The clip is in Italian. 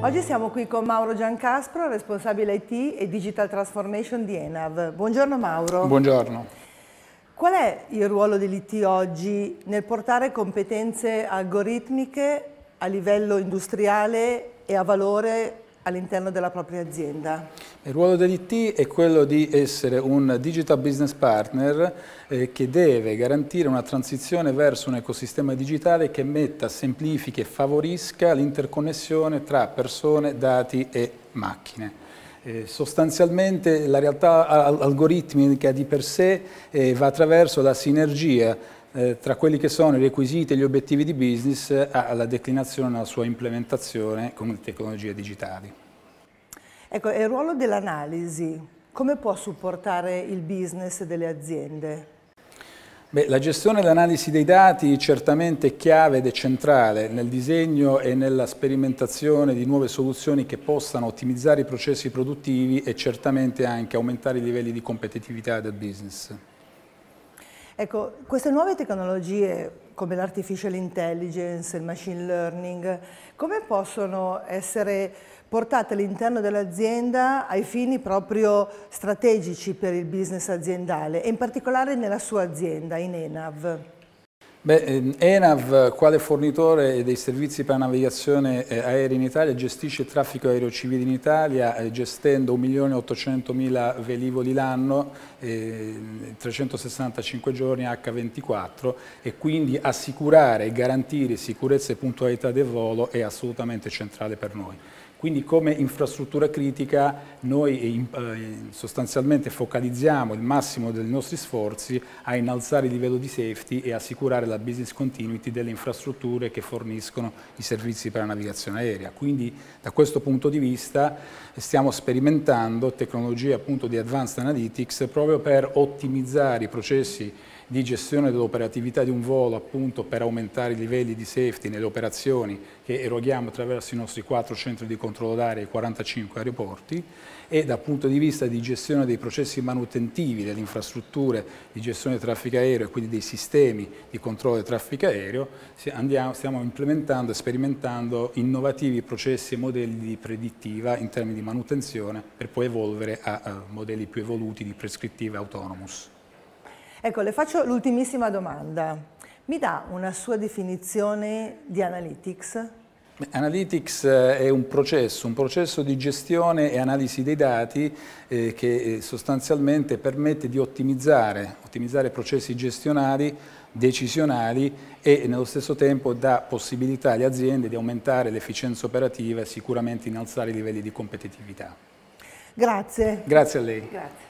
Oggi siamo qui con Mauro Giancaspro, responsabile IT e Digital Transformation di ENAV. Buongiorno Mauro. Buongiorno. Qual è il ruolo dell'IT oggi nel portare competenze algoritmiche a livello industriale e a valore all'interno della propria azienda? Il ruolo dell'IT è quello di essere un digital business partner eh, che deve garantire una transizione verso un ecosistema digitale che metta, semplifichi e favorisca l'interconnessione tra persone, dati e macchine. Eh, sostanzialmente la realtà algoritmica di per sé eh, va attraverso la sinergia eh, tra quelli che sono i requisiti e gli obiettivi di business eh, alla declinazione e alla sua implementazione con le tecnologie digitali. Ecco, il ruolo dell'analisi, come può supportare il business delle aziende? Beh, la gestione e l'analisi dei dati certamente è chiave ed è centrale nel disegno e nella sperimentazione di nuove soluzioni che possano ottimizzare i processi produttivi e certamente anche aumentare i livelli di competitività del business. Ecco, queste nuove tecnologie come l'artificial intelligence, il machine learning, come possono essere portate all'interno dell'azienda ai fini proprio strategici per il business aziendale e in particolare nella sua azienda, in ENAV? Beh, ehm, ENAV, quale fornitore dei servizi per la navigazione eh, aerea in Italia, gestisce il traffico aereo civile in Italia, eh, gestendo 1.800.000 velivoli l'anno, 365 ehm, giorni H24 e quindi assicurare e garantire sicurezza e puntualità del volo è assolutamente centrale per noi. Quindi come infrastruttura critica noi eh, eh, sostanzialmente focalizziamo il massimo dei nostri sforzi a innalzare il livello di safety e assicurare la business continuity delle infrastrutture che forniscono i servizi per la navigazione aerea. Quindi da questo punto di vista stiamo sperimentando tecnologie appunto di advanced analytics proprio per ottimizzare i processi di gestione dell'operatività di un volo appunto per aumentare i livelli di safety nelle operazioni che eroghiamo attraverso i nostri quattro centri di controllo d'aria e 45 aeroporti e dal punto di vista di gestione dei processi manutentivi delle infrastrutture di gestione del traffico aereo e quindi dei sistemi di controllo del traffico aereo andiamo, stiamo implementando e sperimentando innovativi processi e modelli di predittiva in termini di manutenzione per poi evolvere a, a modelli più evoluti di prescrittiva autonomous. Ecco, le faccio l'ultimissima domanda. Mi dà una sua definizione di analytics? Analytics eh, è un processo, un processo di gestione e analisi dei dati eh, che eh, sostanzialmente permette di ottimizzare, ottimizzare processi gestionali, decisionali e nello stesso tempo dà possibilità alle aziende di aumentare l'efficienza operativa e sicuramente innalzare i livelli di competitività. Grazie. Grazie a lei. Grazie.